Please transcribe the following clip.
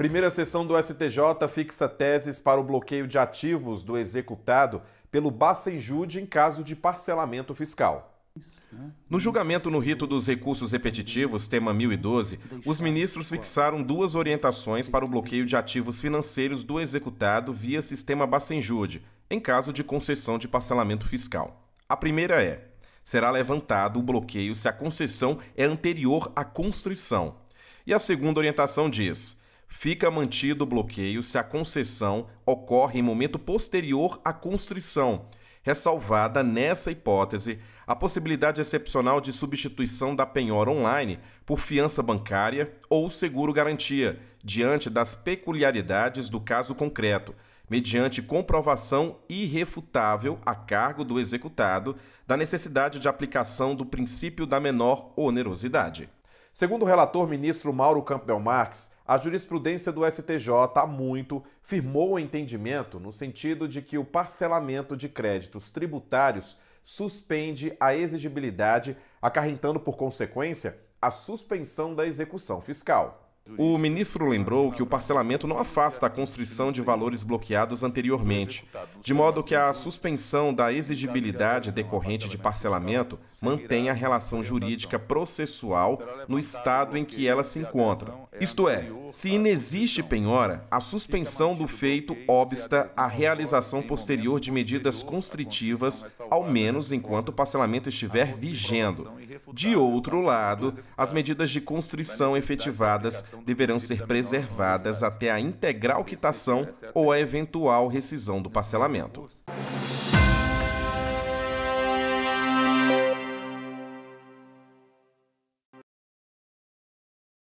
Primeira sessão do STJ fixa teses para o bloqueio de ativos do executado pelo Bacenjude em caso de parcelamento fiscal. No julgamento no rito dos recursos repetitivos, tema 1012, os ministros fixaram duas orientações para o bloqueio de ativos financeiros do executado via sistema Bacenjude, em caso de concessão de parcelamento fiscal. A primeira é: será levantado o bloqueio se a concessão é anterior à constrição. E a segunda orientação diz: fica mantido o bloqueio se a concessão ocorre em momento posterior à constrição, ressalvada nessa hipótese a possibilidade excepcional de substituição da penhora online por fiança bancária ou seguro garantia, diante das peculiaridades do caso concreto, mediante comprovação irrefutável a cargo do executado da necessidade de aplicação do princípio da menor onerosidade. Segundo o relator ministro Mauro Campbell Marques, a jurisprudência do STJ há muito firmou o entendimento no sentido de que o parcelamento de créditos tributários suspende a exigibilidade, acarretando por consequência a suspensão da execução fiscal. O ministro lembrou que o parcelamento não afasta a constrição de valores bloqueados anteriormente, de modo que a suspensão da exigibilidade decorrente de parcelamento mantém a relação jurídica processual no estado em que ela se encontra. Isto é, se inexiste penhora, a suspensão do feito obsta à realização posterior de medidas constritivas, ao menos enquanto o parcelamento estiver vigendo. De outro lado, as medidas de constrição efetivadas deverão ser preservadas até a integral quitação ou a eventual rescisão do parcelamento.